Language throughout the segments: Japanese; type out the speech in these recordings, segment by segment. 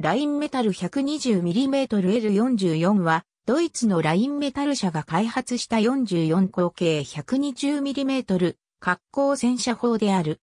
ラインメタル 120mmL44 は、ドイツのラインメタル社が開発した44口径 120mm 滑降戦車砲である。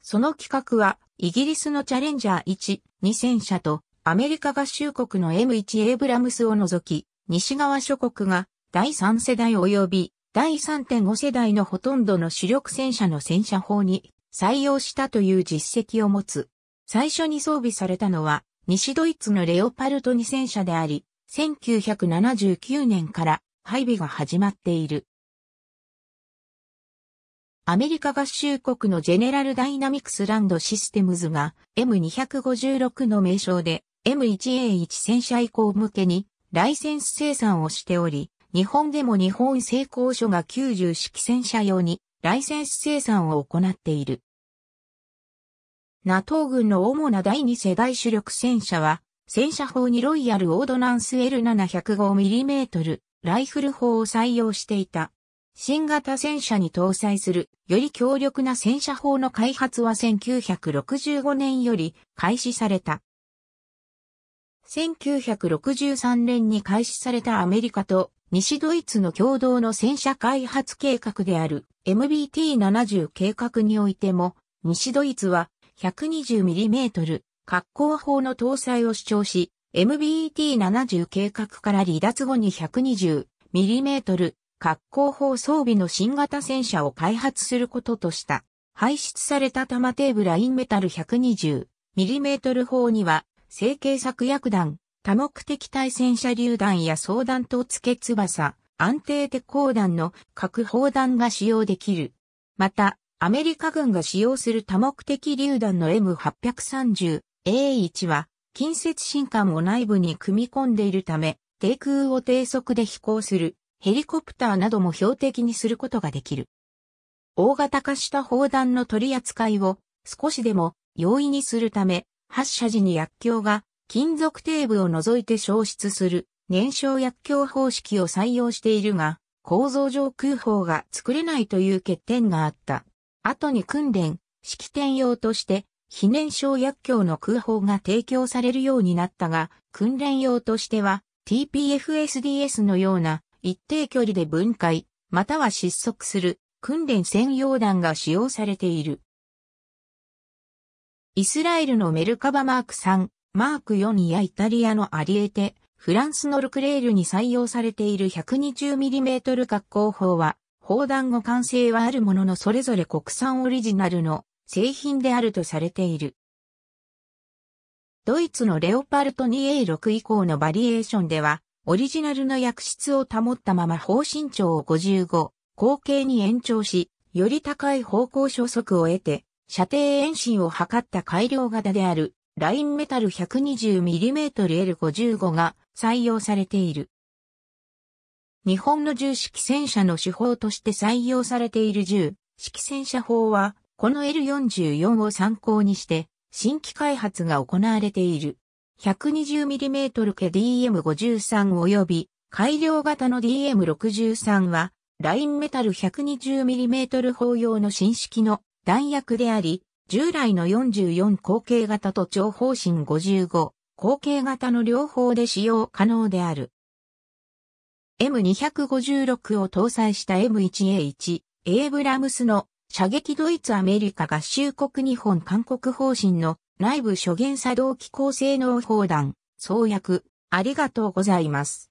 その企画は、イギリスのチャレンジャー1、2戦車と、アメリカ合衆国の M1 エイブラムスを除き、西側諸国が第3世代及び第3.5世代のほとんどの主力戦車の戦車砲に採用したという実績を持つ。最初に装備されたのは、西ドイツのレオパルト2戦車であり、1979年から配備が始まっている。アメリカ合衆国のジェネラルダイナミクスランドシステムズが M256 の名称で M1A1 戦車以降向けにライセンス生産をしており、日本でも日本製鋼所が90式戦車用にライセンス生産を行っている。NATO 軍の主な第二世代主力戦車は、戦車砲にロイヤルオードナンス L705mm ライフル砲を採用していた。新型戦車に搭載するより強力な戦車砲の開発は1965年より開始された。1963年に開始されたアメリカと西ドイツの共同の戦車開発計画である MBT70 計画においても西ドイツは 120mm 滑好砲の搭載を主張し、MBT70 計画から離脱後に 120mm 滑好砲装備の新型戦車を開発することとした。排出された玉テーブラインメタル 120mm 砲には、成形作薬弾、多目的対戦車榴弾や装弾と付け翼、安定鉄鋼弾の各砲弾が使用できる。また、アメリカ軍が使用する多目的榴弾の M830A1 は、近接新艦を内部に組み込んでいるため、低空を低速で飛行するヘリコプターなども標的にすることができる。大型化した砲弾の取り扱いを少しでも容易にするため、発射時に薬莢が金属底部を除いて消失する燃焼薬莢方式を採用しているが、構造上空砲が作れないという欠点があった。後に訓練、式典用として、非燃焼薬莢の空砲が提供されるようになったが、訓練用としては、TPFSDS のような一定距離で分解、または失速する訓練専用弾が使用されている。イスラエルのメルカバマーク3、マーク4やイタリアのアリエテ、フランスのルクレールに採用されている 120mm 滑降砲は、砲弾後完成はあるもののそれぞれ国産オリジナルの製品であるとされている。ドイツのレオパルト 2A6 以降のバリエーションでは、オリジナルの薬質を保ったまま方身長を55、後継に延長し、より高い方向初速を得て、射程延伸を図った改良型である、ラインメタル 120mmL55 が採用されている。日本の銃式戦車の手法として採用されている銃、式戦車法は、この L44 を参考にして、新規開発が行われている。120mm 系 DM53 及び改良型の DM63 は、ラインメタル 120mm 砲用の新式の弾薬であり、従来の44口径型と長方針55、口径型の両方で使用可能である。M256 を搭載した M1A1、エイブラムスの射撃ドイツアメリカ合衆国日本韓国方針の内部諸元作動機構性能砲弾、創薬、ありがとうございます。